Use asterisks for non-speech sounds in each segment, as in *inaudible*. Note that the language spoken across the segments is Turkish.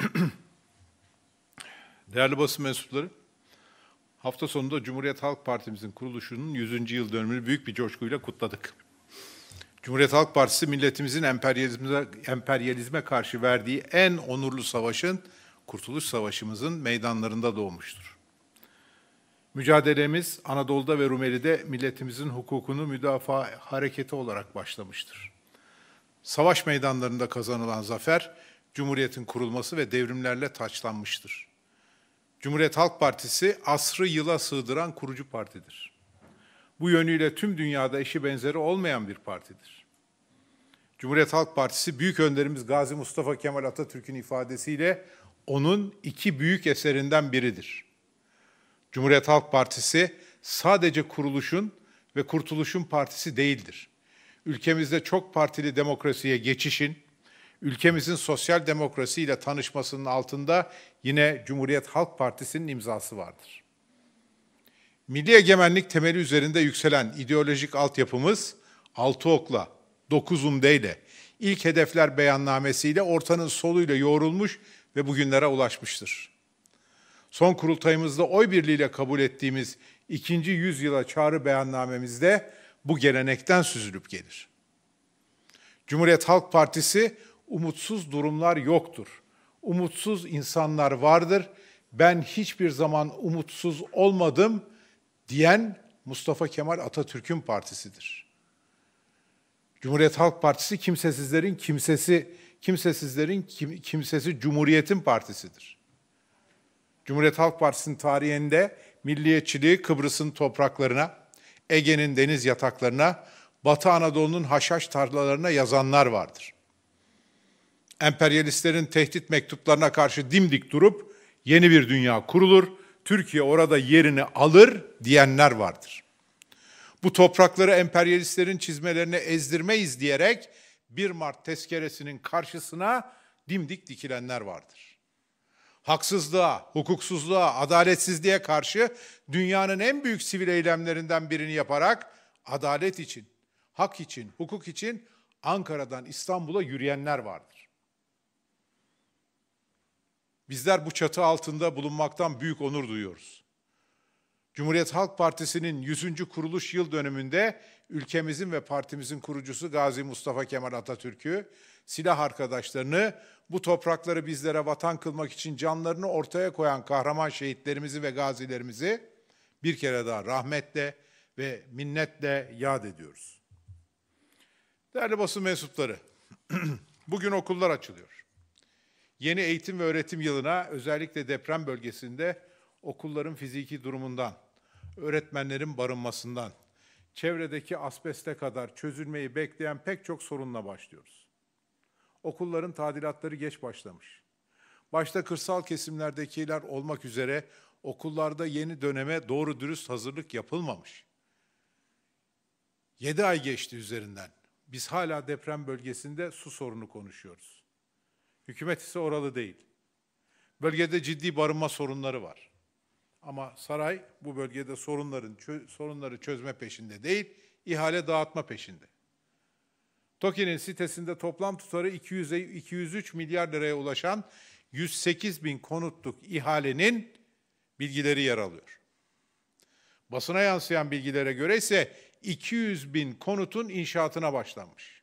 *clears throat* Değerli basın mensupları, hafta sonunda Cumhuriyet Halk Partimizin kuruluşunun 100. yıl dönümünü büyük bir coşkuyla kutladık. Cumhuriyet Halk Partisi milletimizin emperyalizme, emperyalizme karşı verdiği en onurlu savaşın Kurtuluş Savaşımızın meydanlarında doğmuştur. Mücadelemiz Anadolu'da ve Rumeli'de milletimizin hukukunu müdafaa hareketi olarak başlamıştır. Savaş meydanlarında kazanılan zafer, Cumhuriyet'in kurulması ve devrimlerle taçlanmıştır. Cumhuriyet Halk Partisi asrı yıla sığdıran kurucu partidir. Bu yönüyle tüm dünyada eşi benzeri olmayan bir partidir. Cumhuriyet Halk Partisi büyük önderimiz Gazi Mustafa Kemal Atatürk'ün ifadesiyle onun iki büyük eserinden biridir. Cumhuriyet Halk Partisi sadece kuruluşun ve kurtuluşun partisi değildir. Ülkemizde çok partili demokrasiye geçişin, ülkemizin sosyal demokrasiyle tanışmasının altında yine Cumhuriyet Halk Partisi'nin imzası vardır. Milli egemenlik temeli üzerinde yükselen ideolojik altyapımız altı okla, dokuz umdeyle, ilk hedefler beyannamesiyle ortanın soluyla yoğrulmuş ve bugünlere ulaşmıştır. Son kurultayımızda oy birliğiyle kabul ettiğimiz ikinci yüzyıla çağrı beyannamemizde bu gelenekten süzülüp gelir. Cumhuriyet Halk Partisi umutsuz durumlar yoktur. Umutsuz insanlar vardır. Ben hiçbir zaman umutsuz olmadım diyen Mustafa Kemal Atatürk'ün partisidir. Cumhuriyet Halk Partisi kimsesizlerin kimsesi, kimsesizlerin kim, kimsesi Cumhuriyet'in partisidir. Cumhuriyet Halk Partisi'nin tarihinde milliyetçiliği Kıbrıs'ın topraklarına, Ege'nin deniz yataklarına, Batı Anadolu'nun haşhaş tarlalarına yazanlar vardır.'' emperyalistlerin tehdit mektuplarına karşı dimdik durup yeni bir dünya kurulur, Türkiye orada yerini alır diyenler vardır. Bu toprakları emperyalistlerin çizmelerine ezdirmeyiz diyerek 1 Mart tezkeresinin karşısına dimdik dikilenler vardır. Haksızlığa, hukuksuzluğa, adaletsizliğe karşı dünyanın en büyük sivil eylemlerinden birini yaparak adalet için, hak için, hukuk için Ankara'dan İstanbul'a yürüyenler vardır. Bizler bu çatı altında bulunmaktan büyük onur duyuyoruz. Cumhuriyet Halk Partisi'nin 100. kuruluş yıl dönümünde ülkemizin ve partimizin kurucusu Gazi Mustafa Kemal Atatürk'ü, silah arkadaşlarını, bu toprakları bizlere vatan kılmak için canlarını ortaya koyan kahraman şehitlerimizi ve gazilerimizi bir kere daha rahmetle ve minnetle yad ediyoruz. Değerli basın mensupları, *clears throat* bugün okullar açılıyor. Yeni eğitim ve öğretim yılına özellikle deprem bölgesinde okulların fiziki durumundan, öğretmenlerin barınmasından, çevredeki asbeste kadar çözülmeyi bekleyen pek çok sorunla başlıyoruz. Okulların tadilatları geç başlamış. Başta kırsal kesimlerdekiler olmak üzere okullarda yeni döneme doğru dürüst hazırlık yapılmamış. Yedi ay geçti üzerinden. Biz hala deprem bölgesinde su sorunu konuşuyoruz. Hükümet ise oralı değil. Bölgede ciddi barınma sorunları var. Ama saray bu bölgede sorunların çö sorunları çözme peşinde değil, ihale dağıtma peşinde. TOKİ'nin sitesinde toplam tutarı 200, 203 milyar liraya ulaşan 108 bin konutluk ihalenin bilgileri yer alıyor. Basına yansıyan bilgilere göre ise 200 bin konutun inşaatına başlanmış.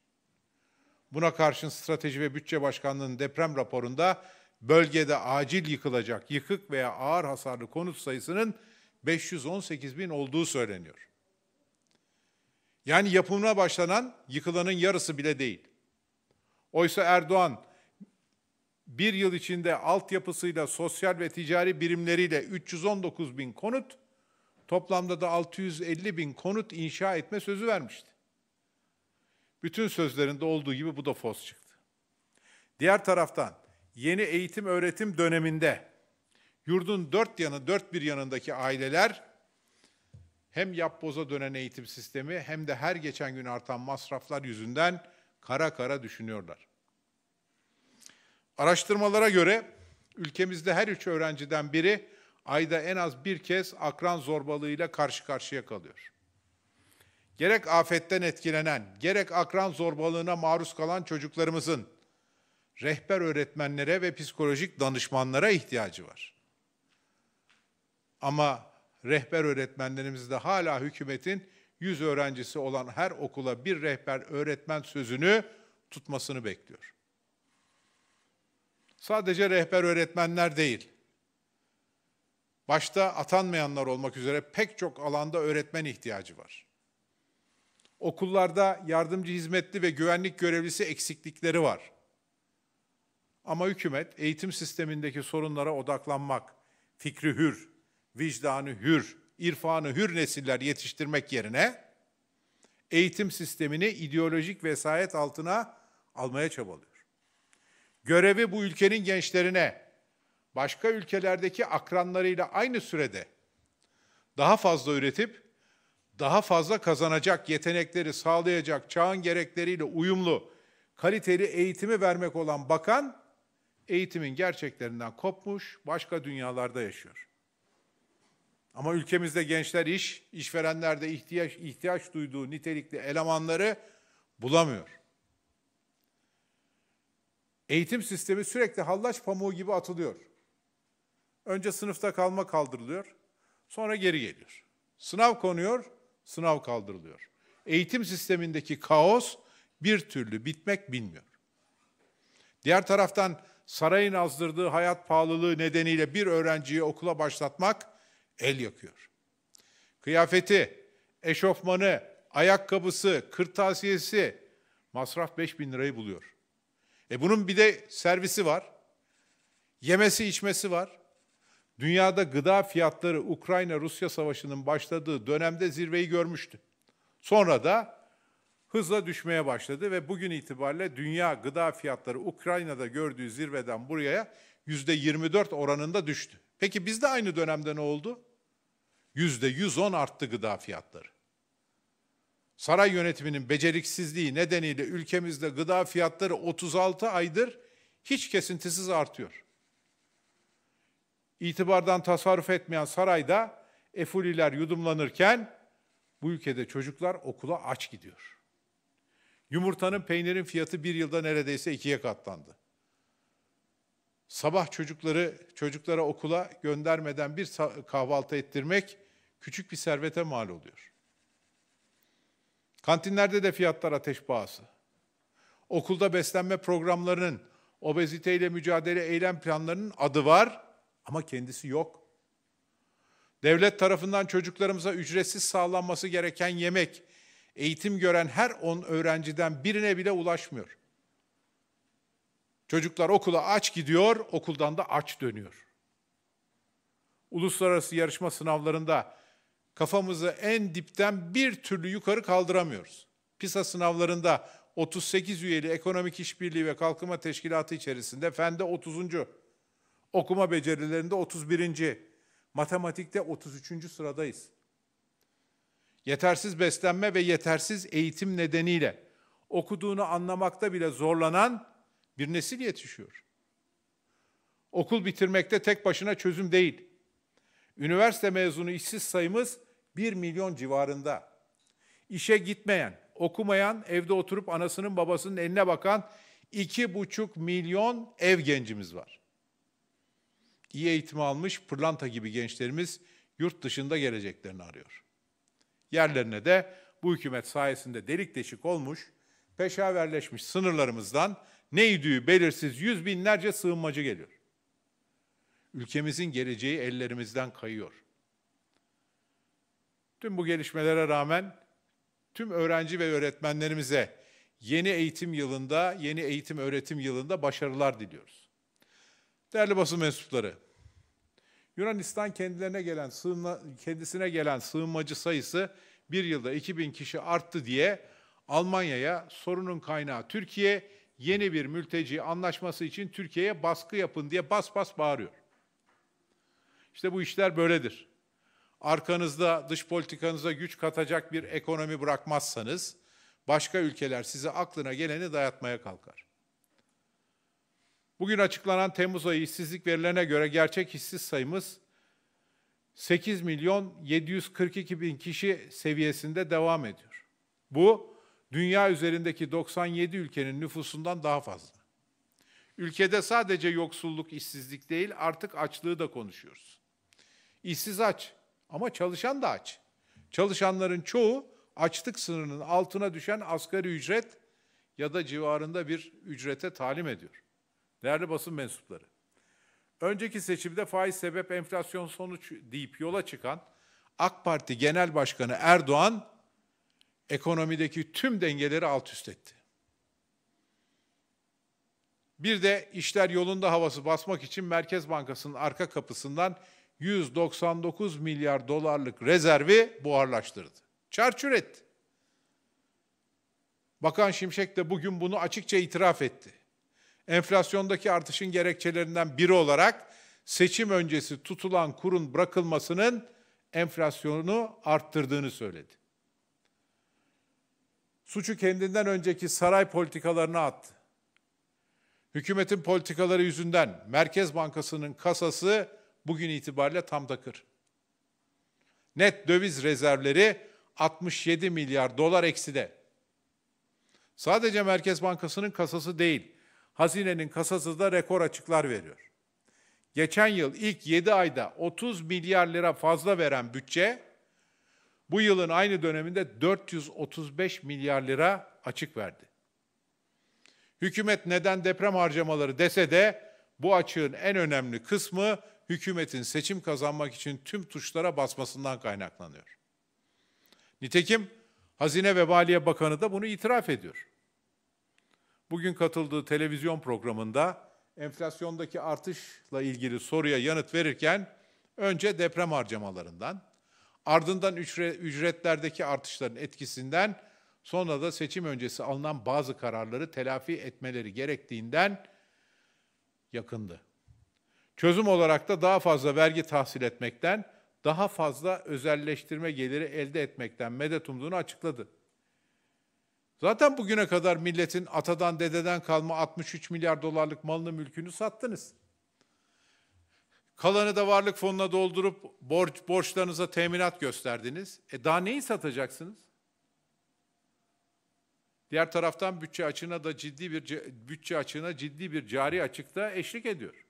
Buna karşın Strateji ve Bütçe Başkanlığı'nın deprem raporunda bölgede acil yıkılacak yıkık veya ağır hasarlı konut sayısının 518 bin olduğu söyleniyor. Yani yapımına başlanan yıkılanın yarısı bile değil. Oysa Erdoğan bir yıl içinde altyapısıyla, sosyal ve ticari birimleriyle 319 bin konut, toplamda da 650 bin konut inşa etme sözü vermişti. Bütün sözlerinde olduğu gibi bu da fos çıktı. Diğer taraftan yeni eğitim öğretim döneminde yurdun dört yanı, dört bir yanındaki aileler hem yapboza dönen eğitim sistemi hem de her geçen gün artan masraflar yüzünden kara kara düşünüyorlar. Araştırmalara göre ülkemizde her üç öğrenciden biri ayda en az bir kez akran zorbalığıyla karşı karşıya kalıyor gerek afetten etkilenen, gerek akran zorbalığına maruz kalan çocuklarımızın rehber öğretmenlere ve psikolojik danışmanlara ihtiyacı var. Ama rehber öğretmenlerimiz de hala hükümetin 100 öğrencisi olan her okula bir rehber öğretmen sözünü tutmasını bekliyor. Sadece rehber öğretmenler değil, başta atanmayanlar olmak üzere pek çok alanda öğretmen ihtiyacı var. Okullarda yardımcı hizmetli ve güvenlik görevlisi eksiklikleri var. Ama hükümet eğitim sistemindeki sorunlara odaklanmak, fikri hür, vicdanı hür, irfanı hür nesiller yetiştirmek yerine eğitim sistemini ideolojik vesayet altına almaya çabalıyor. Görevi bu ülkenin gençlerine, başka ülkelerdeki akranlarıyla aynı sürede daha fazla üretip daha fazla kazanacak yetenekleri sağlayacak çağın gerekleriyle uyumlu kaliteli eğitimi vermek olan bakan eğitimin gerçeklerinden kopmuş, başka dünyalarda yaşıyor. Ama ülkemizde gençler iş, işverenler de ihtiyaç ihtiyaç duyduğu nitelikli elemanları bulamıyor. Eğitim sistemi sürekli hallaç pamuğu gibi atılıyor. Önce sınıfta kalma kaldırılıyor, sonra geri geliyor. Sınav konuyor, sınav kaldırılıyor. Eğitim sistemindeki kaos bir türlü bitmek bilmiyor. Diğer taraftan sarayın azdırdığı hayat pahalılığı nedeniyle bir öğrenciyi okula başlatmak el yakıyor. Kıyafeti, eşofmanı, ayakkabısı, kırtasiyesi masraf 5 bin lirayı buluyor. E bunun bir de servisi var, yemesi içmesi var. Dünyada gıda fiyatları Ukrayna-Rusya savaşının başladığı dönemde zirveyi görmüştü. Sonra da hızla düşmeye başladı ve bugün itibariyle dünya gıda fiyatları Ukrayna'da gördüğü zirveden buraya yüzde %24 oranında düştü. Peki bizde aynı dönemde ne oldu? Yüzde %110 arttı gıda fiyatları. Saray yönetiminin beceriksizliği nedeniyle ülkemizde gıda fiyatları 36 aydır hiç kesintisiz artıyor itibardan tasarruf etmeyen sarayda efuliler yudumlanırken bu ülkede çocuklar okula aç gidiyor. Yumurtanın peynirin fiyatı bir yılda neredeyse ikiye katlandı. Sabah çocukları çocuklara okula göndermeden bir kahvaltı ettirmek küçük bir servete mal oluyor. Kantinlerde de fiyatlar ateş pahası. Okulda beslenme programlarının, obeziteyle mücadele eylem planlarının adı var ama kendisi yok. Devlet tarafından çocuklarımıza ücretsiz sağlanması gereken yemek, eğitim gören her 10 öğrenciden birine bile ulaşmıyor. Çocuklar okula aç gidiyor, okuldan da aç dönüyor. Uluslararası yarışma sınavlarında kafamızı en dipten bir türlü yukarı kaldıramıyoruz. PISA sınavlarında 38 üyeli Ekonomik İşbirliği ve Kalkınma Teşkilatı içerisinde Fende 30. Okuma becerilerinde 31. Matematikte 33. sıradayız. Yetersiz beslenme ve yetersiz eğitim nedeniyle okuduğunu anlamakta bile zorlanan bir nesil yetişiyor. Okul bitirmekte tek başına çözüm değil. Üniversite mezunu işsiz sayımız 1 milyon civarında. İşe gitmeyen, okumayan, evde oturup anasının babasının eline bakan 2,5 milyon ev gencimiz var iyi eğitim almış pırlanta gibi gençlerimiz yurt dışında geleceklerini arıyor. Yerlerine de bu hükümet sayesinde delik deşik olmuş, peşaverleşmiş sınırlarımızdan neydiği belirsiz yüz binlerce sığınmacı geliyor. Ülkemizin geleceği ellerimizden kayıyor. Tüm bu gelişmelere rağmen tüm öğrenci ve öğretmenlerimize yeni eğitim yılında, yeni eğitim öğretim yılında başarılar diliyoruz. Değerli basın mensupları, Yunanistan kendilerine gelen sığınma, kendisine gelen sığınmacı sayısı bir yılda 2000 kişi arttı diye Almanya'ya sorunun kaynağı Türkiye yeni bir mülteci anlaşması için Türkiye'ye baskı yapın diye bas bas bağırıyor. İşte bu işler böyledir. Arkanızda dış politikanıza güç katacak bir ekonomi bırakmazsanız başka ülkeler size aklına geleni dayatmaya kalkar. Bugün açıklanan Temmuz ayı işsizlik verilerine göre gerçek işsiz sayımız 8 milyon 742 bin kişi seviyesinde devam ediyor. Bu dünya üzerindeki 97 ülkenin nüfusundan daha fazla. Ülkede sadece yoksulluk, işsizlik değil artık açlığı da konuşuyoruz. İşsiz aç ama çalışan da aç. Çalışanların çoğu açlık sınırının altına düşen asgari ücret ya da civarında bir ücrete talim ediyor. Değerli basın mensupları, önceki seçimde faiz sebep enflasyon sonuç deyip yola çıkan AK Parti Genel Başkanı Erdoğan ekonomideki tüm dengeleri alt üst etti. Bir de işler yolunda havası basmak için Merkez Bankası'nın arka kapısından 199 milyar dolarlık rezervi buharlaştırdı. Çarçur etti. Bakan Şimşek de bugün bunu açıkça itiraf etti enflasyondaki artışın gerekçelerinden biri olarak seçim öncesi tutulan kurun bırakılmasının enflasyonu arttırdığını söyledi. Suçu kendinden önceki saray politikalarına attı. Hükümetin politikaları yüzünden Merkez Bankası'nın kasası bugün itibariyle tam takır. Net döviz rezervleri 67 milyar dolar ekside. Sadece Merkez Bankası'nın kasası değil, Hazinenin kasası da rekor açıklar veriyor. Geçen yıl ilk 7 ayda 30 milyar lira fazla veren bütçe bu yılın aynı döneminde 435 milyar lira açık verdi. Hükümet neden deprem harcamaları dese de bu açığın en önemli kısmı hükümetin seçim kazanmak için tüm tuşlara basmasından kaynaklanıyor. Nitekim Hazine ve Maliye Bakanı da bunu itiraf ediyor bugün katıldığı televizyon programında enflasyondaki artışla ilgili soruya yanıt verirken önce deprem harcamalarından, ardından ücretlerdeki artışların etkisinden, sonra da seçim öncesi alınan bazı kararları telafi etmeleri gerektiğinden yakındı. Çözüm olarak da daha fazla vergi tahsil etmekten, daha fazla özelleştirme geliri elde etmekten medet umduğunu açıkladı. Zaten bugüne kadar milletin atadan dededen kalma 63 milyar dolarlık malını mülkünü sattınız. Kalanı da varlık fonuna doldurup borç, borçlarınıza teminat gösterdiniz. E daha neyi satacaksınız? Diğer taraftan bütçe açığına da ciddi bir bütçe açığına ciddi bir cari açıkta eşlik ediyor.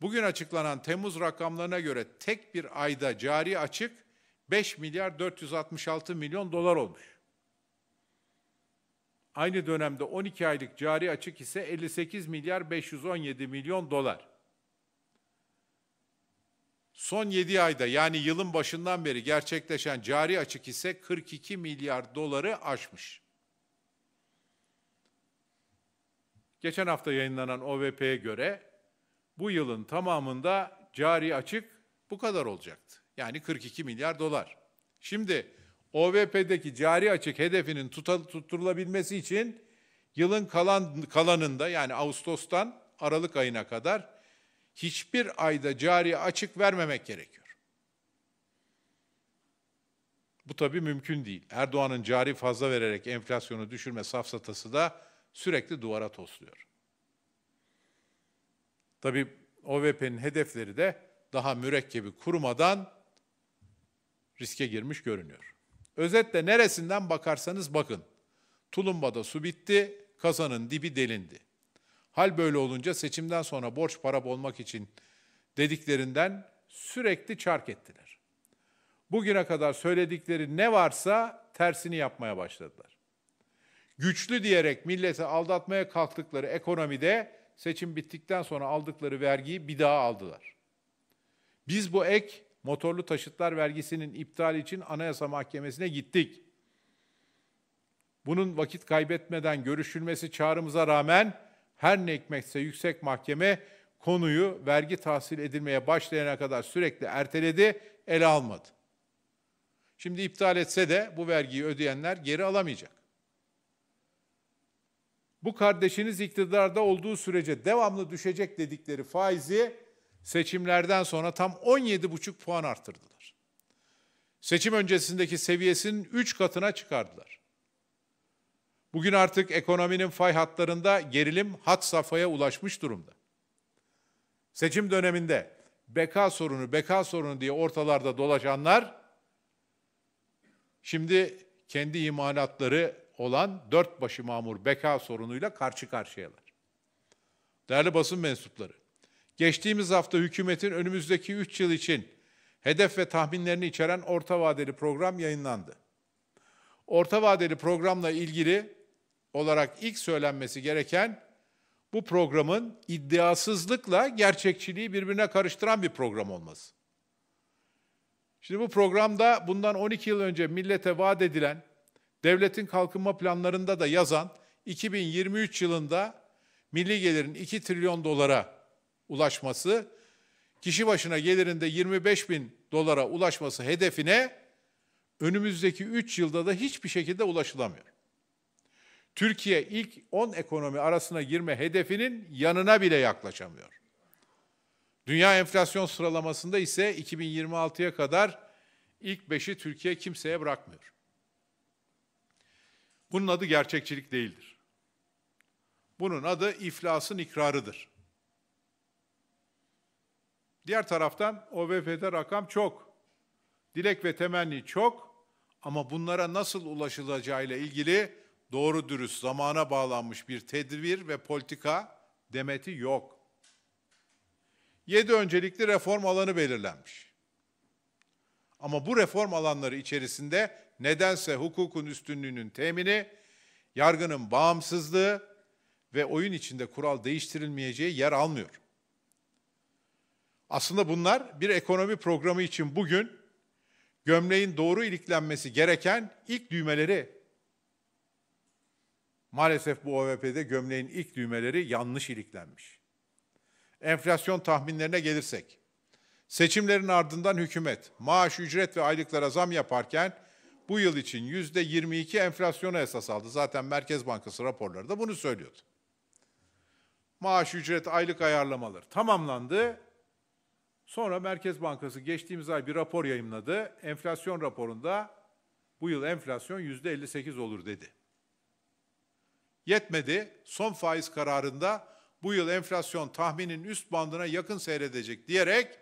Bugün açıklanan Temmuz rakamlarına göre tek bir ayda cari açık 5 milyar 466 milyon dolar olmuş. Aynı dönemde 12 aylık cari açık ise 58 milyar 517 milyon dolar. Son 7 ayda yani yılın başından beri gerçekleşen cari açık ise 42 milyar doları aşmış. Geçen hafta yayınlanan OVP'ye göre bu yılın tamamında cari açık bu kadar olacaktı. Yani 42 milyar dolar. Şimdi OVP'deki cari açık hedefinin tutturulabilmesi için yılın kalan kalanında yani Ağustos'tan Aralık ayına kadar hiçbir ayda cari açık vermemek gerekiyor. Bu tabii mümkün değil. Erdoğan'ın cari fazla vererek enflasyonu düşürme safsatası da sürekli duvara tosluyor. Tabii OVP'nin hedefleri de daha mürekkebi kurumadan riske girmiş görünüyor. Özetle neresinden bakarsanız bakın. Tulumba'da su bitti, kasanın dibi delindi. Hal böyle olunca seçimden sonra borç para bulmak için dediklerinden sürekli çark ettiler. Bugüne kadar söyledikleri ne varsa tersini yapmaya başladılar. Güçlü diyerek milleti aldatmaya kalktıkları ekonomide seçim bittikten sonra aldıkları vergiyi bir daha aldılar. Biz bu ek motorlu taşıtlar vergisinin iptali için Anayasa Mahkemesi'ne gittik. Bunun vakit kaybetmeden görüşülmesi çağrımıza rağmen her ne ekmekse yüksek mahkeme konuyu vergi tahsil edilmeye başlayana kadar sürekli erteledi, ele almadı. Şimdi iptal etse de bu vergiyi ödeyenler geri alamayacak. Bu kardeşiniz iktidarda olduğu sürece devamlı düşecek dedikleri faizi seçimlerden sonra tam 17,5 puan arttırdılar. Seçim öncesindeki seviyesinin 3 katına çıkardılar. Bugün artık ekonominin fay hatlarında gerilim hat safhaya ulaşmış durumda. Seçim döneminde beka sorunu, beka sorunu diye ortalarda dolaşanlar şimdi kendi imalatları olan dört başı mamur beka sorunuyla karşı karşıyalar. Değerli basın mensupları, geçtiğimiz hafta hükümetin önümüzdeki 3 yıl için hedef ve tahminlerini içeren orta vadeli program yayınlandı. Orta vadeli programla ilgili olarak ilk söylenmesi gereken bu programın iddiasızlıkla gerçekçiliği birbirine karıştıran bir program olması. Şimdi bu programda bundan 12 yıl önce millete vaat edilen, devletin kalkınma planlarında da yazan 2023 yılında milli gelirin 2 trilyon dolara ulaşması, kişi başına gelirinde 25 bin dolara ulaşması hedefine önümüzdeki 3 yılda da hiçbir şekilde ulaşılamıyor. Türkiye ilk 10 ekonomi arasına girme hedefinin yanına bile yaklaşamıyor. Dünya enflasyon sıralamasında ise 2026'ya kadar ilk 5'i Türkiye kimseye bırakmıyor. Bunun adı gerçekçilik değildir. Bunun adı iflasın ikrarıdır. Diğer taraftan OVF'de rakam çok. Dilek ve temenni çok ama bunlara nasıl ulaşılacağıyla ilgili doğru dürüst zamana bağlanmış bir tedbir ve politika demeti yok. Yedi öncelikli reform alanı belirlenmiş. Ama bu reform alanları içerisinde nedense hukukun üstünlüğünün temini, yargının bağımsızlığı ve oyun içinde kural değiştirilmeyeceği yer almıyor. Aslında bunlar bir ekonomi programı için bugün gömleğin doğru iliklenmesi gereken ilk düğmeleri. Maalesef bu OVP'de gömleğin ilk düğmeleri yanlış iliklenmiş. Enflasyon tahminlerine gelirsek, seçimlerin ardından hükümet maaş, ücret ve aylıklara zam yaparken bu yıl için yüzde 22 enflasyona esas aldı. Zaten Merkez Bankası raporları da bunu söylüyordu. Maaş, ücret, aylık ayarlamaları tamamlandı Sonra Merkez Bankası geçtiğimiz ay bir rapor yayımladı. Enflasyon raporunda bu yıl enflasyon yüzde 58 olur dedi. Yetmedi. Son faiz kararında bu yıl enflasyon tahminin üst bandına yakın seyredecek diyerek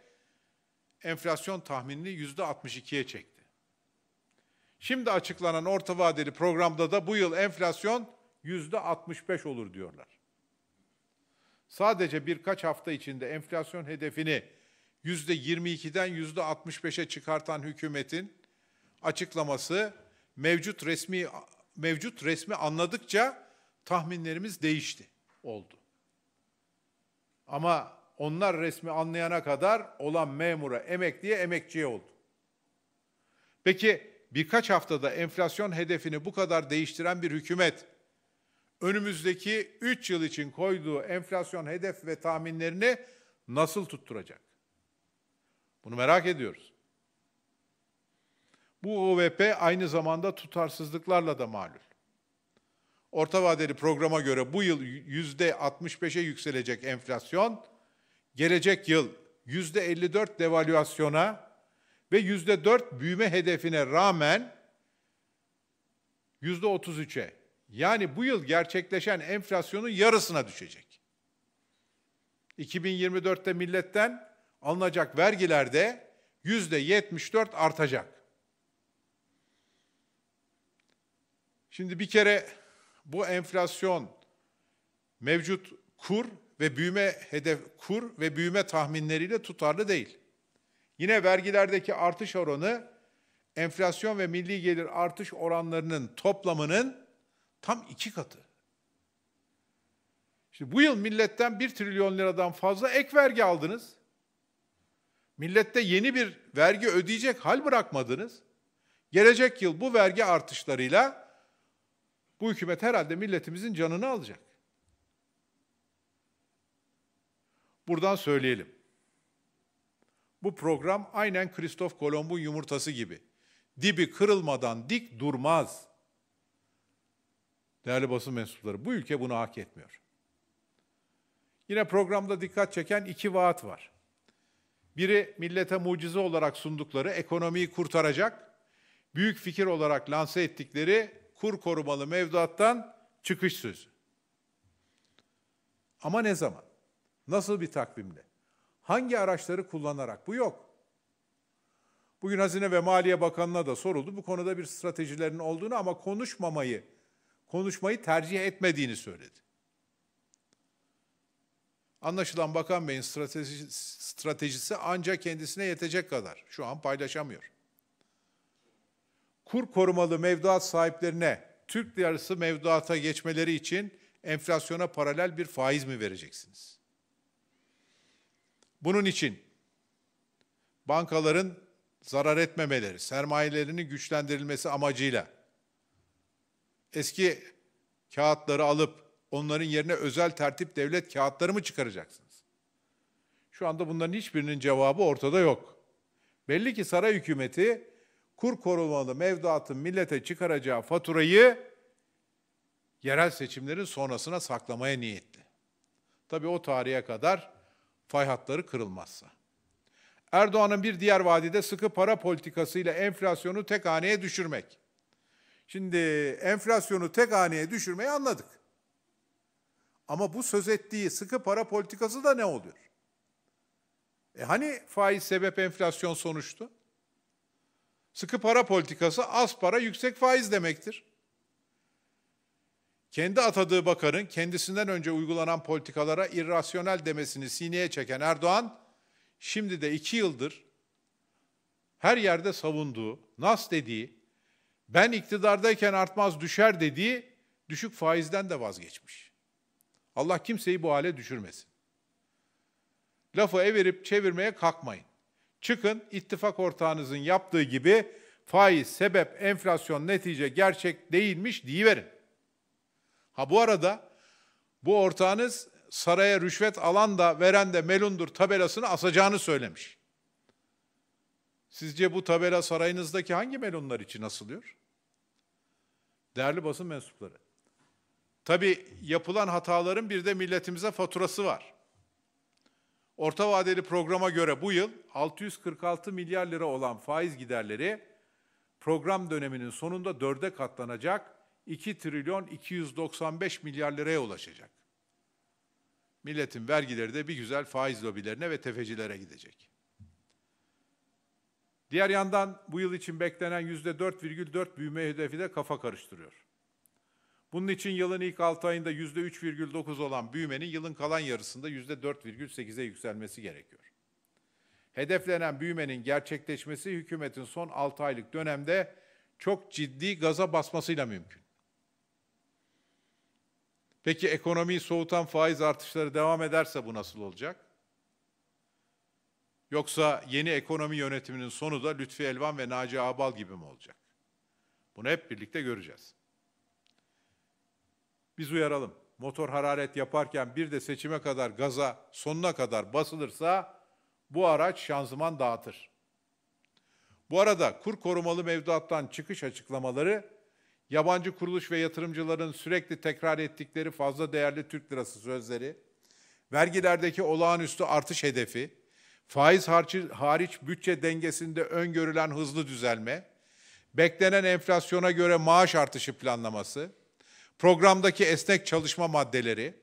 enflasyon tahminini yüzde 62'ye çekti. Şimdi açıklanan orta vadeli programda da bu yıl enflasyon yüzde 65 olur diyorlar. Sadece birkaç hafta içinde enflasyon hedefini yüzde %22'den yüzde %65'e çıkartan hükümetin açıklaması mevcut resmi mevcut resmi anladıkça tahminlerimiz değişti oldu. Ama onlar resmi anlayana kadar olan memura, emekliye, emekçiye oldu. Peki birkaç haftada enflasyon hedefini bu kadar değiştiren bir hükümet önümüzdeki 3 yıl için koyduğu enflasyon hedef ve tahminlerini nasıl tutturacak? Bunu merak ediyoruz. Bu OVP aynı zamanda tutarsızlıklarla da malul. Orta vadeli programa göre bu yıl yüzde %65'e yükselecek enflasyon, gelecek yıl yüzde %54 devalüasyona ve yüzde %4 büyüme hedefine rağmen yüzde %33'e yani bu yıl gerçekleşen enflasyonun yarısına düşecek. 2024'te milletten alınacak vergilerde yüzde dört artacak. Şimdi bir kere bu enflasyon mevcut kur ve büyüme hedef kur ve büyüme tahminleriyle tutarlı değil. Yine vergilerdeki artış oranı enflasyon ve milli gelir artış oranlarının toplamının tam iki katı. Şimdi bu yıl milletten bir trilyon liradan fazla ek vergi aldınız. Millette yeni bir vergi ödeyecek hal bırakmadınız. Gelecek yıl bu vergi artışlarıyla bu hükümet herhalde milletimizin canını alacak. Buradan söyleyelim. Bu program aynen Kristof Kolomb'un yumurtası gibi. Dibi kırılmadan dik durmaz. Değerli basın mensupları, bu ülke bunu hak etmiyor. Yine programda dikkat çeken iki vaat var. Biri millete mucize olarak sundukları ekonomiyi kurtaracak, büyük fikir olarak lanse ettikleri kur korumalı mevduattan çıkış sözü. Ama ne zaman? Nasıl bir takvimle? Hangi araçları kullanarak? Bu yok. Bugün Hazine ve Maliye Bakanı'na da soruldu. Bu konuda bir stratejilerin olduğunu ama konuşmamayı, konuşmayı tercih etmediğini söyledi. Anlaşılan Bakan Bey'in strateji, stratejisi ancak kendisine yetecek kadar. Şu an paylaşamıyor. Kur korumalı mevduat sahiplerine Türk lirası mevduata geçmeleri için enflasyona paralel bir faiz mi vereceksiniz? Bunun için bankaların zarar etmemeleri, sermayelerinin güçlendirilmesi amacıyla eski kağıtları alıp Onların yerine özel tertip devlet kağıtları mı çıkaracaksınız? Şu anda bunların hiçbirinin cevabı ortada yok. Belli ki saray hükümeti kur korumalı mevduatın millete çıkaracağı faturayı yerel seçimlerin sonrasına saklamaya niyetli. Tabii o tarihe kadar fay hatları kırılmazsa. Erdoğan'ın bir diğer vadide sıkı para politikasıyla enflasyonu tek haneye düşürmek. Şimdi enflasyonu tek haneye düşürmeyi anladık. Ama bu söz ettiği sıkı para politikası da ne oluyor? E hani faiz sebep enflasyon sonuçtu? Sıkı para politikası az para yüksek faiz demektir. Kendi atadığı bakarın kendisinden önce uygulanan politikalara irrasyonel demesini sineye çeken Erdoğan, şimdi de iki yıldır her yerde savunduğu, nas dediği, ben iktidardayken artmaz düşer dediği düşük faizden de vazgeçmiş. Allah kimseyi bu hale düşürmesin. Lafı evirip çevirmeye kalkmayın. Çıkın ittifak ortağınızın yaptığı gibi faiz, sebep, enflasyon, netice gerçek değilmiş diyiverin. Ha bu arada bu ortağınız saraya rüşvet alan da veren de melundur tabelasını asacağını söylemiş. Sizce bu tabela sarayınızdaki hangi melunlar için asılıyor? Değerli basın mensupları, Tabi yapılan hataların bir de milletimize faturası var. Orta vadeli programa göre bu yıl 646 milyar lira olan faiz giderleri program döneminin sonunda dörde katlanacak 2 trilyon 295 milyar liraya ulaşacak. Milletin vergileri de bir güzel faiz lobilerine ve tefecilere gidecek. Diğer yandan bu yıl için beklenen %4,4 büyüme hedefi de kafa karıştırıyor. Bunun için yılın ilk 6 ayında %3,9 olan büyümenin yılın kalan yarısında %4,8'e yükselmesi gerekiyor. Hedeflenen büyümenin gerçekleşmesi hükümetin son 6 aylık dönemde çok ciddi gaza basmasıyla mümkün. Peki ekonomiyi soğutan faiz artışları devam ederse bu nasıl olacak? Yoksa yeni ekonomi yönetiminin sonu da Lütfi Elvan ve Naci Abal gibi mi olacak? Bunu hep birlikte göreceğiz. Biz uyaralım. Motor hararet yaparken bir de seçime kadar gaza sonuna kadar basılırsa bu araç şanzıman dağıtır. Bu arada kur korumalı mevduattan çıkış açıklamaları yabancı kuruluş ve yatırımcıların sürekli tekrar ettikleri fazla değerli Türk lirası sözleri, vergilerdeki olağanüstü artış hedefi, faiz harcı, hariç bütçe dengesinde öngörülen hızlı düzelme, beklenen enflasyona göre maaş artışı planlaması, Programdaki esnek çalışma maddeleri,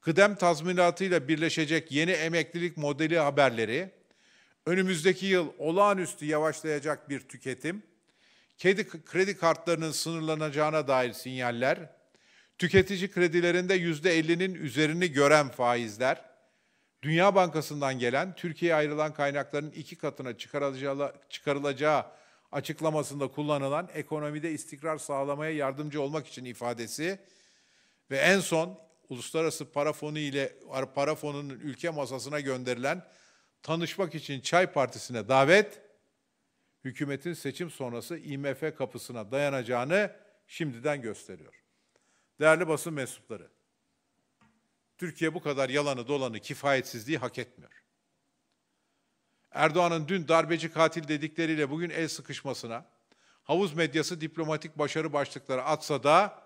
kıdem tazminatıyla birleşecek yeni emeklilik modeli haberleri, önümüzdeki yıl olağanüstü yavaşlayacak bir tüketim, kedi kredi kartlarının sınırlanacağına dair sinyaller, tüketici kredilerinde yüzde %50'nin üzerini gören faizler, Dünya Bankası'ndan gelen Türkiye'ye ayrılan kaynakların iki katına çıkarılacağı açıklamasında kullanılan ekonomide istikrar sağlamaya yardımcı olmak için ifadesi ve en son uluslararası para fonu ile para fonunun ülke masasına gönderilen tanışmak için çay partisine davet hükümetin seçim sonrası IMF kapısına dayanacağını şimdiden gösteriyor. Değerli basın mensupları, Türkiye bu kadar yalanı dolanı kifayetsizliği hak etmiyor. Erdoğan'ın dün darbeci katil dedikleriyle bugün el sıkışmasına, havuz medyası diplomatik başarı başlıkları atsa da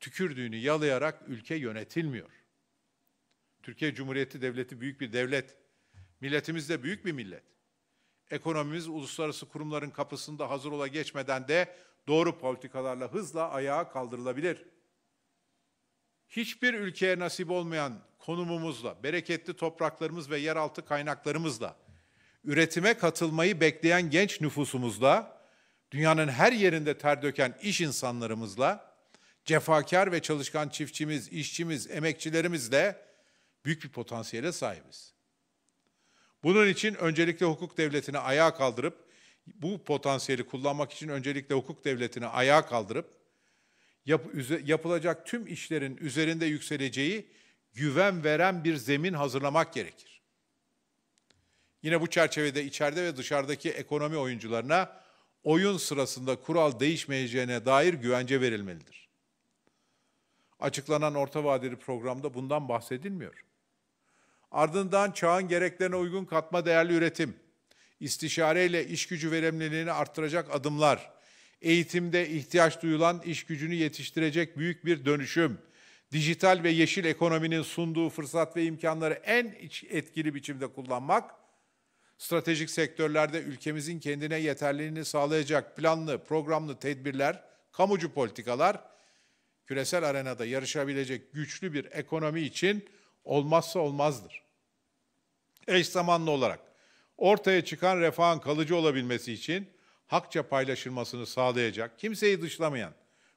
tükürdüğünü yalayarak ülke yönetilmiyor. Türkiye Cumhuriyeti Devleti büyük bir devlet. Milletimiz de büyük bir millet. Ekonomimiz uluslararası kurumların kapısında hazır ola geçmeden de doğru politikalarla hızla ayağa kaldırılabilir. Hiçbir ülkeye nasip olmayan konumumuzla, bereketli topraklarımız ve yeraltı kaynaklarımızla üretime katılmayı bekleyen genç nüfusumuzla, dünyanın her yerinde ter döken iş insanlarımızla, cefakar ve çalışkan çiftçimiz, işçimiz, emekçilerimizle büyük bir potansiyele sahibiz. Bunun için öncelikle hukuk devletini ayağa kaldırıp, bu potansiyeli kullanmak için öncelikle hukuk devletini ayağa kaldırıp, yap, yapılacak tüm işlerin üzerinde yükseleceği güven veren bir zemin hazırlamak gerekir. Yine bu çerçevede içeride ve dışarıdaki ekonomi oyuncularına oyun sırasında kural değişmeyeceğine dair güvence verilmelidir. Açıklanan orta vadeli programda bundan bahsedilmiyor. Ardından çağın gereklerine uygun katma değerli üretim, istişareyle iş gücü verimliliğini arttıracak adımlar, eğitimde ihtiyaç duyulan iş gücünü yetiştirecek büyük bir dönüşüm, dijital ve yeşil ekonominin sunduğu fırsat ve imkanları en etkili biçimde kullanmak stratejik sektörlerde ülkemizin kendine yeterliliğini sağlayacak planlı, programlı tedbirler, kamucu politikalar, küresel arenada yarışabilecek güçlü bir ekonomi için olmazsa olmazdır. Eş zamanlı olarak ortaya çıkan refahın kalıcı olabilmesi için hakça paylaşılmasını sağlayacak, kimseyi dışlamayan,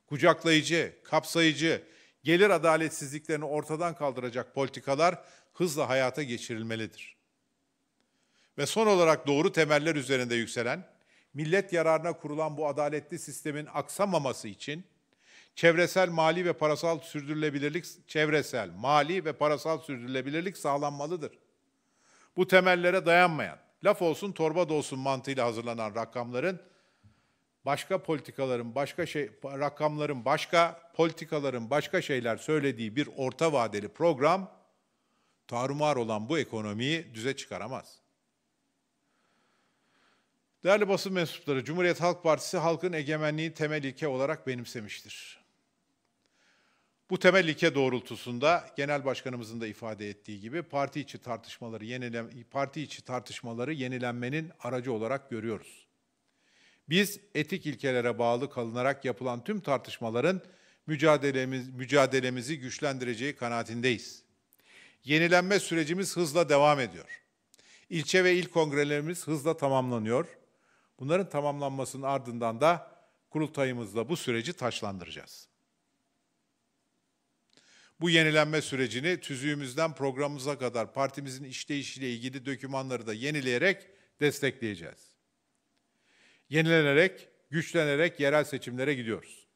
kucaklayıcı, kapsayıcı, gelir adaletsizliklerini ortadan kaldıracak politikalar hızla hayata geçirilmelidir ve son olarak doğru temeller üzerinde yükselen, millet yararına kurulan bu adaletli sistemin aksamaması için çevresel, mali ve parasal sürdürülebilirlik çevresel, mali ve parasal sürdürülebilirlik sağlanmalıdır. Bu temellere dayanmayan, laf olsun torba da olsun mantığıyla hazırlanan rakamların başka politikaların, başka şey rakamların, başka politikaların, başka şeyler söylediği bir orta vadeli program tarumar olan bu ekonomiyi düze çıkaramaz. Değerli basın mensupları, Cumhuriyet Halk Partisi halkın egemenliği temel ilke olarak benimsemiştir. Bu temel ilke doğrultusunda Genel Başkanımızın da ifade ettiği gibi parti içi tartışmaları yenilen parti içi tartışmaları yenilenmenin aracı olarak görüyoruz. Biz etik ilkelere bağlı kalınarak yapılan tüm tartışmaların mücadelemiz, mücadelemizi güçlendireceği kanaatindeyiz. Yenilenme sürecimiz hızla devam ediyor. İlçe ve il kongrelerimiz hızla tamamlanıyor. Bunların tamamlanmasının ardından da kurultayımızla bu süreci taşlandıracağız. Bu yenilenme sürecini tüzüğümüzden programımıza kadar partimizin işleyişiyle ilgili dokümanları da yenileyerek destekleyeceğiz. Yenilenerek, güçlenerek yerel seçimlere gidiyoruz.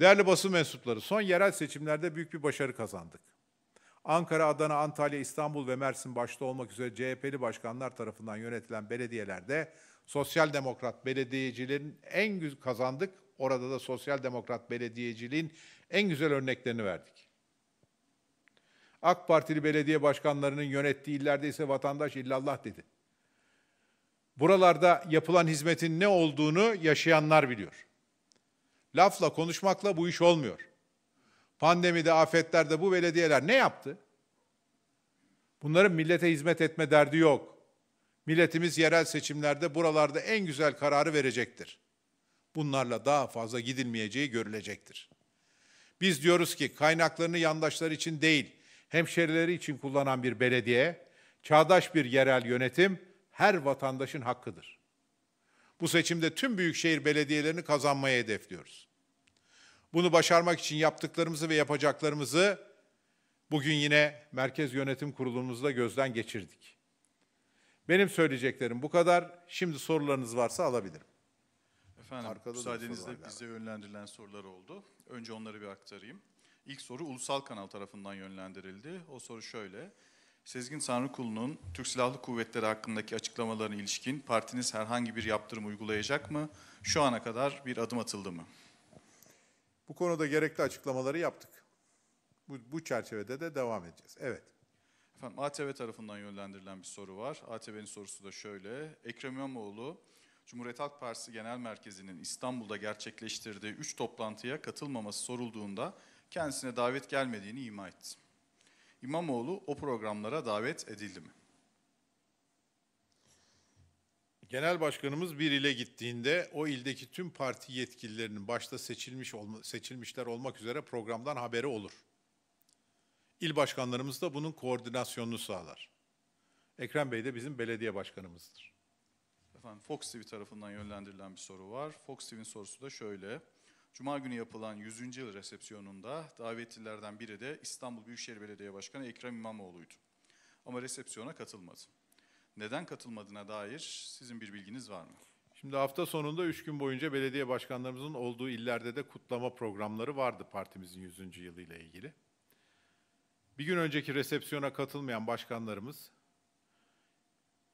Değerli basın mensupları, son yerel seçimlerde büyük bir başarı kazandık. Ankara, Adana, Antalya, İstanbul ve Mersin başta olmak üzere CHP'li başkanlar tarafından yönetilen belediyelerde sosyal demokrat belediyecilerin en güzel kazandık. Orada da sosyal demokrat belediyeciliğin en güzel örneklerini verdik. AK Partili belediye başkanlarının yönettiği illerde ise vatandaş illallah dedi. Buralarda yapılan hizmetin ne olduğunu yaşayanlar biliyor. Lafla konuşmakla bu iş olmuyor. Pandemide, afetlerde bu belediyeler ne yaptı? Bunların millete hizmet etme derdi yok. Milletimiz yerel seçimlerde buralarda en güzel kararı verecektir. Bunlarla daha fazla gidilmeyeceği görülecektir. Biz diyoruz ki kaynaklarını yandaşlar için değil, hemşerileri için kullanan bir belediye, çağdaş bir yerel yönetim her vatandaşın hakkıdır. Bu seçimde tüm büyükşehir belediyelerini kazanmaya hedefliyoruz. Bunu başarmak için yaptıklarımızı ve yapacaklarımızı bugün yine Merkez Yönetim Kurulumuzda gözden geçirdik. Benim söyleyeceklerim bu kadar. Şimdi sorularınız varsa alabilirim. Efendim Arkada müsaadenizle bize yönlendirilen sorular oldu. Önce onları bir aktarayım. İlk soru ulusal kanal tarafından yönlendirildi. O soru şöyle. Sezgin Sanrıkulu'nun Türk Silahlı Kuvvetleri hakkındaki açıklamalarına ilişkin partiniz herhangi bir yaptırım uygulayacak mı? Şu ana kadar bir adım atıldı mı? Bu konuda gerekli açıklamaları yaptık. Bu, bu çerçevede de devam edeceğiz. Evet. Efendim ATV tarafından yönlendirilen bir soru var. ATV'nin sorusu da şöyle. Ekrem İmamoğlu Cumhuriyet Halk Partisi Genel Merkezi'nin İstanbul'da gerçekleştirdiği 3 toplantıya katılmaması sorulduğunda kendisine davet gelmediğini ima etti. İmamoğlu o programlara davet edildi mi? Genel başkanımız bir ile gittiğinde o ildeki tüm parti yetkililerinin başta seçilmiş olma, seçilmişler olmak üzere programdan haberi olur. İl başkanlarımız da bunun koordinasyonunu sağlar. Ekrem Bey de bizim belediye başkanımızdır. Efendim Fox TV tarafından yönlendirilen bir soru var. Fox TV'nin sorusu da şöyle. Cuma günü yapılan 100. yıl resepsiyonunda davetlilerden biri de İstanbul Büyükşehir Belediye Başkanı Ekrem İmamoğlu'ydu. Ama resepsiyona katılmadı. Neden katılmadığına dair sizin bir bilginiz var mı? Şimdi hafta sonunda 3 gün boyunca belediye başkanlarımızın olduğu illerde de kutlama programları vardı partimizin 100. ile ilgili. Bir gün önceki resepsiyona katılmayan başkanlarımız,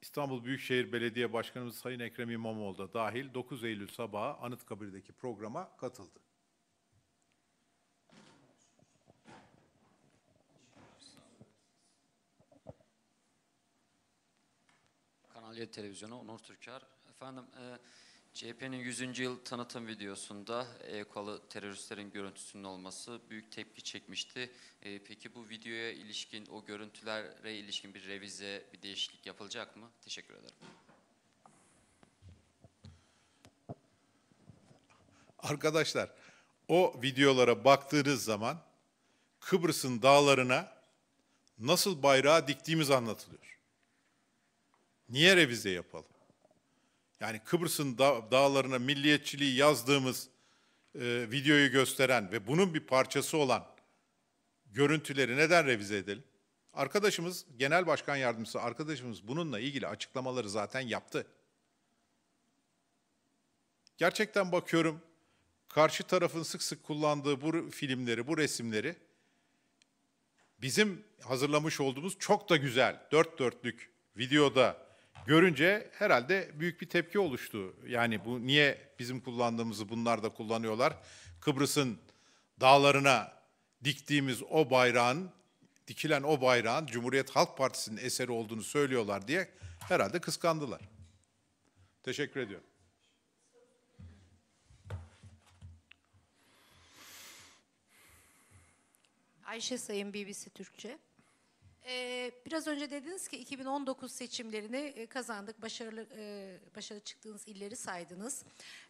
İstanbul Büyükşehir Belediye Başkanımız Sayın Ekrem İmamoğlu da dahil 9 Eylül sabahı Anıtkabir'deki programa katıldı. Kanal 7 Televizyonu Onur Türker. Efendim, e, CHP'nin 100. yıl tanıtım videosunda EKO'lu teröristlerin görüntüsünün olması büyük tepki çekmişti. E, peki bu videoya ilişkin, o görüntülere ilişkin bir revize, bir değişiklik yapılacak mı? Teşekkür ederim. Arkadaşlar, o videolara baktığınız zaman Kıbrıs'ın dağlarına nasıl bayrağı diktiğimiz anlatılıyor. Niye revize yapalım? yani Kıbrıs'ın da dağlarına milliyetçiliği yazdığımız e, videoyu gösteren ve bunun bir parçası olan görüntüleri neden revize edelim? Arkadaşımız, genel başkan yardımcısı arkadaşımız bununla ilgili açıklamaları zaten yaptı. Gerçekten bakıyorum karşı tarafın sık sık kullandığı bu filmleri, bu resimleri bizim hazırlamış olduğumuz çok da güzel dört dörtlük videoda görünce herhalde büyük bir tepki oluştu. Yani bu niye bizim kullandığımızı bunlar da kullanıyorlar? Kıbrıs'ın dağlarına diktiğimiz o bayrağın, dikilen o bayrağın Cumhuriyet Halk Partisi'nin eseri olduğunu söylüyorlar diye herhalde kıskandılar. Teşekkür ediyorum. Ayşe Sayın BBC Türkçe. Ee, biraz önce dediniz ki 2019 seçimlerini e, kazandık, başarılı e, çıktığınız illeri saydınız.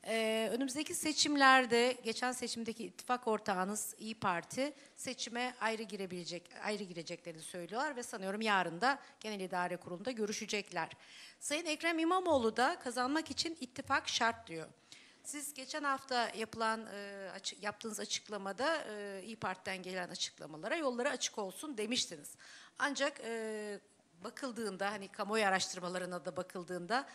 Ee, önümüzdeki seçimlerde geçen seçimdeki ittifak ortağınız İyi Parti seçime ayrı girebilecek, ayrı gireceklerini söylüyorlar ve sanıyorum yarın da Genel İdare Kurulu'nda görüşecekler. Sayın Ekrem İmamoğlu da kazanmak için ittifak şart diyor. Siz geçen hafta yapılan e, açık, yaptığınız açıklamada e, İyi Parti'den gelen açıklamalara yolları açık olsun demiştiniz. Ancak e, bakıldığında hani kamuoyu araştırmalarına da bakıldığında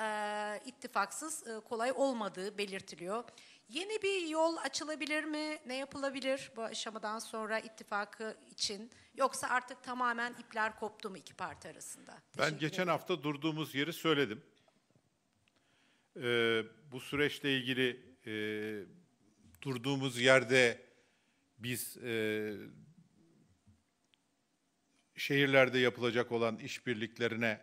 e, ittifaksız e, kolay olmadığı belirtiliyor. Yeni bir yol açılabilir mi? Ne yapılabilir bu aşamadan sonra ittifakı için? Yoksa artık tamamen ipler koptu mu iki parti arasında? ben geçen hafta durduğumuz yeri söyledim e, bu süreçle ilgili e, durduğumuz yerde biz e, şehirlerde yapılacak olan işbirliklerine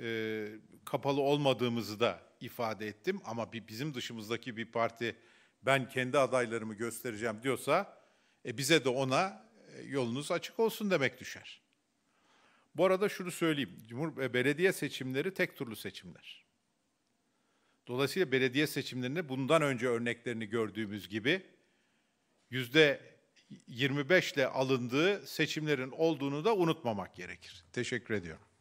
e, kapalı olmadığımızı da ifade ettim. Ama bir, bizim dışımızdaki bir parti ben kendi adaylarımı göstereceğim diyorsa e, bize de ona e, yolunuz açık olsun demek düşer. Bu arada şunu söyleyeyim. Cumhur e, belediye seçimleri tek turlu seçimler. Dolayısıyla belediye seçimlerinde bundan önce örneklerini gördüğümüz gibi yüzde 25 ile alındığı seçimlerin olduğunu da unutmamak gerekir. Teşekkür ediyorum.